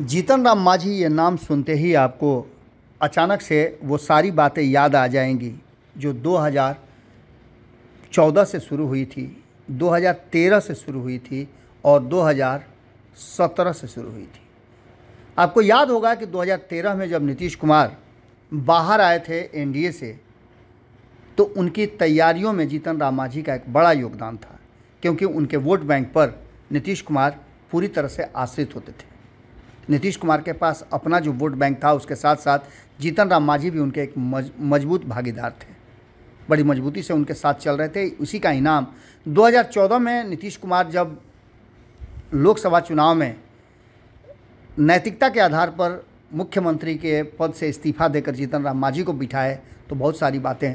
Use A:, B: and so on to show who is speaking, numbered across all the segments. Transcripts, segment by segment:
A: जीतन राम माझी ये नाम सुनते ही आपको अचानक से वो सारी बातें याद आ जाएंगी जो 2014 से शुरू हुई थी 2013 से शुरू हुई थी और 2017 से शुरू हुई थी आपको याद होगा कि 2013 में जब नीतीश कुमार बाहर आए थे एनडीए से तो उनकी तैयारियों में जीतन राम माझी का एक बड़ा योगदान था क्योंकि उनके वोट बैंक पर नीतीश कुमार पूरी तरह से आश्रित होते थे नीतीश कुमार के पास अपना जो वोट बैंक था उसके साथ साथ जीतन राम मांझी भी उनके एक मजबूत भागीदार थे बड़ी मजबूती से उनके साथ चल रहे थे उसी का इनाम 2014 में नीतीश कुमार जब लोकसभा चुनाव में नैतिकता के आधार पर मुख्यमंत्री के पद से इस्तीफा देकर जीतन राम मांझी को बिठाए तो बहुत सारी बातें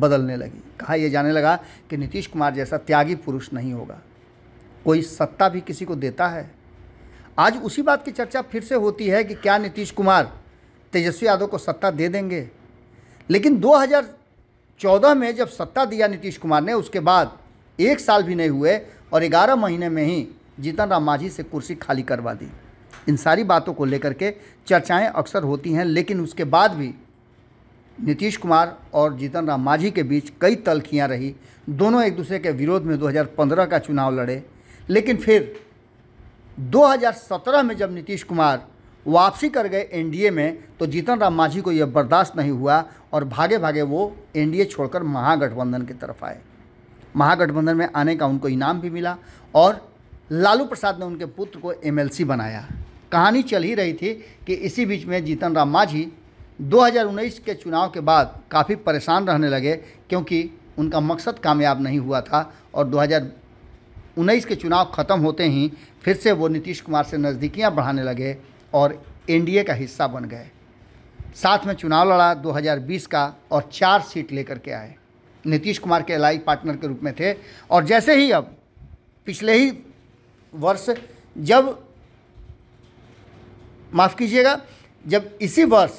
A: बदलने लगी कहा यह जाने लगा कि नीतीश कुमार जैसा त्यागी पुरुष नहीं होगा कोई सत्ता भी किसी को देता है आज उसी बात की चर्चा फिर से होती है कि क्या नीतीश कुमार तेजस्वी यादव को सत्ता दे देंगे लेकिन 2014 में जब सत्ता दिया नीतीश कुमार ने उसके बाद एक साल भी नहीं हुए और 11 महीने में ही जीतन राम मांझी से कुर्सी खाली करवा दी इन सारी बातों को लेकर के चर्चाएं अक्सर होती हैं लेकिन उसके बाद भी नीतीश कुमार और जीतन राम मांझी के बीच कई तलखियाँ रही दोनों एक दूसरे के विरोध में दो का चुनाव लड़े लेकिन फिर 2017 में जब नीतीश कुमार वापसी कर गए एनडीए में तो जीतन राम मांझी को यह बर्दाश्त नहीं हुआ और भागे भागे वो एनडीए छोड़कर महागठबंधन की तरफ आए महागठबंधन में आने का उनको इनाम भी मिला और लालू प्रसाद ने उनके पुत्र को एमएलसी बनाया कहानी चल ही रही थी कि इसी बीच में जीतन राम मांझी 2019 के चुनाव के बाद काफ़ी परेशान रहने लगे क्योंकि उनका मकसद कामयाब नहीं हुआ था और उन्नीस के चुनाव खत्म होते ही फिर से वो नीतीश कुमार से नजदीकियाँ बढ़ाने लगे और एनडीए का हिस्सा बन गए साथ में चुनाव लड़ा 2020 का और चार सीट लेकर के आए नीतीश कुमार के एलाई पार्टनर के रूप में थे और जैसे ही अब पिछले ही वर्ष जब माफ़ कीजिएगा जब इसी वर्ष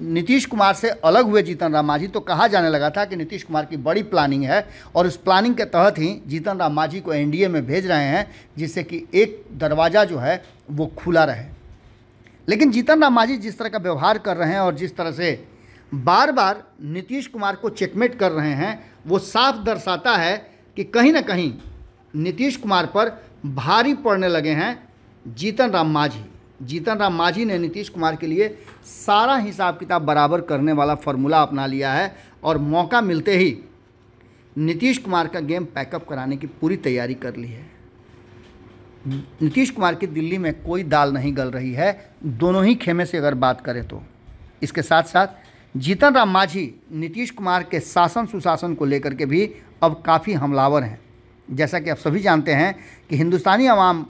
A: नीतीश कुमार से अलग हुए जीतन राम मांझी तो कहा जाने लगा था कि नीतीश कुमार की बड़ी प्लानिंग है और उस प्लानिंग के तहत ही जीतन राम मांझी को एनडीए में भेज रहे हैं जिससे कि एक दरवाज़ा जो है वो खुला रहे लेकिन जीतन राम मांझी जिस तरह का व्यवहार कर रहे हैं और जिस तरह से बार बार नीतीश कुमार को चेकमेट कर रहे हैं वो साफ दर्शाता है कि कहीं ना कहीं नीतीश कुमार पर भारी पड़ने लगे हैं जीतन राम मांझी जीतन राम मांझी ने नीतीश कुमार के लिए सारा हिसाब किताब बराबर करने वाला फॉर्मूला अपना लिया है और मौका मिलते ही नीतीश कुमार का गेम पैकअप कराने की पूरी तैयारी कर ली है नीतीश कुमार की दिल्ली में कोई दाल नहीं गल रही है दोनों ही खेमे से अगर बात करें तो इसके साथ साथ जीतन राम मांझी नीतीश कुमार के शासन सुशासन को लेकर के भी अब काफ़ी हमलावर हैं जैसा कि आप सभी जानते हैं कि हिंदुस्तानी आवाम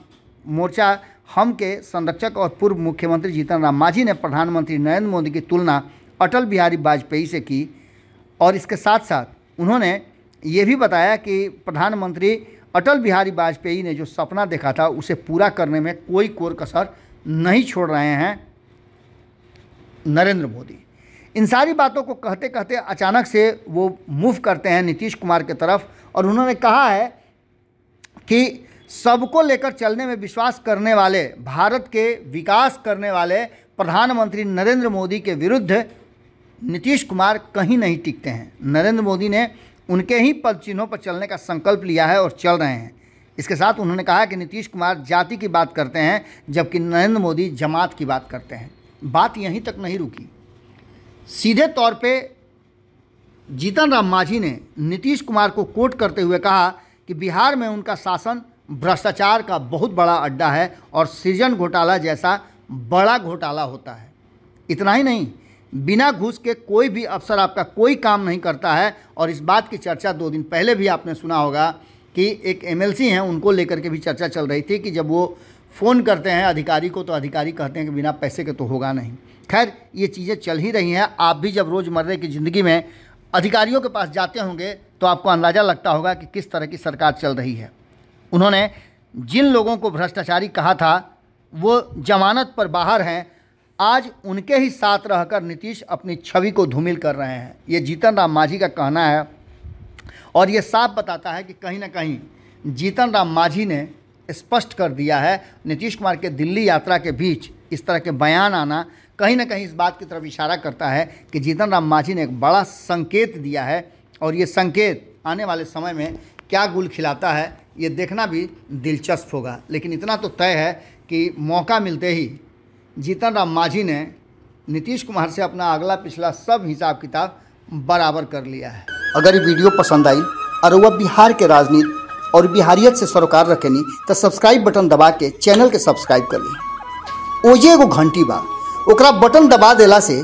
A: मोर्चा हम के संरक्षक और पूर्व मुख्यमंत्री जीतन राम मांझी ने प्रधानमंत्री नरेंद्र मोदी की तुलना अटल बिहारी वाजपेयी से की और इसके साथ साथ उन्होंने ये भी बताया कि प्रधानमंत्री अटल बिहारी वाजपेयी ने जो सपना देखा था उसे पूरा करने में कोई कोर कसर नहीं छोड़ रहे हैं नरेंद्र मोदी इन सारी बातों को कहते कहते अचानक से वो मूव करते हैं नीतीश कुमार की तरफ और उन्होंने कहा है कि सबको लेकर चलने में विश्वास करने वाले भारत के विकास करने वाले प्रधानमंत्री नरेंद्र मोदी के विरुद्ध नीतीश कुमार कहीं नहीं टिकते हैं नरेंद्र मोदी ने उनके ही पद चिन्हों पर चलने का संकल्प लिया है और चल रहे हैं इसके साथ उन्होंने कहा कि नीतीश कुमार जाति की बात करते हैं जबकि नरेंद्र मोदी जमात की बात करते हैं बात यहीं तक नहीं रुकी सीधे तौर पे जीतन राम मांझी ने नीतीश कुमार को कोट करते हुए कहा कि बिहार में उनका शासन भ्रष्टाचार का बहुत बड़ा अड्डा है और सृजन घोटाला जैसा बड़ा घोटाला होता है इतना ही नहीं बिना घूस के कोई भी अफसर आपका कोई काम नहीं करता है और इस बात की चर्चा दो दिन पहले भी आपने सुना होगा कि एक एमएलसी हैं उनको लेकर के भी चर्चा चल रही थी कि जब वो फ़ोन करते हैं अधिकारी को तो अधिकारी कहते हैं कि बिना पैसे के तो होगा नहीं खैर ये चीज़ें चल ही रही हैं आप भी जब रोज़मर्रे की ज़िंदगी में अधिकारियों के पास जाते होंगे तो आपको अंदाज़ा लगता होगा कि किस तरह की सरकार चल रही है उन्होंने जिन लोगों को भ्रष्टाचारी कहा था वो जमानत पर बाहर हैं आज उनके ही साथ रहकर नीतीश अपनी छवि को धूमिल कर रहे हैं ये जीतन राम मांझी का कहना है और ये साफ बताता है कि कहीं ना कहीं जीतन राम मांझी ने स्पष्ट कर दिया है नीतीश कुमार के दिल्ली यात्रा के बीच इस तरह के बयान आना कहीं ना कहीं इस बात की तरफ इशारा करता है कि जीतन राम मांझी ने एक बड़ा संकेत दिया है और ये संकेत आने वाले समय में क्या गुल खिलाता है ये देखना भी दिलचस्प होगा लेकिन इतना तो तय है कि मौका मिलते ही जीतन राम मांझी ने नीतीश कुमार से अपना अगला पिछला सब हिसाब किताब बराबर कर लिया है अगर ये वीडियो पसंद आई और वह बिहार के राजनीति और बिहारियत से सरोकार रखेनी तो सब्सक्राइब बटन दबा के चैनल के सब्सक्राइब कर ली ओजे एगो घंटी बा ओकरा बटन दबा दिला से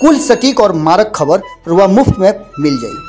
A: कुल सटीक और मारक खबर रुआ मुफ्त में मिल जाएगी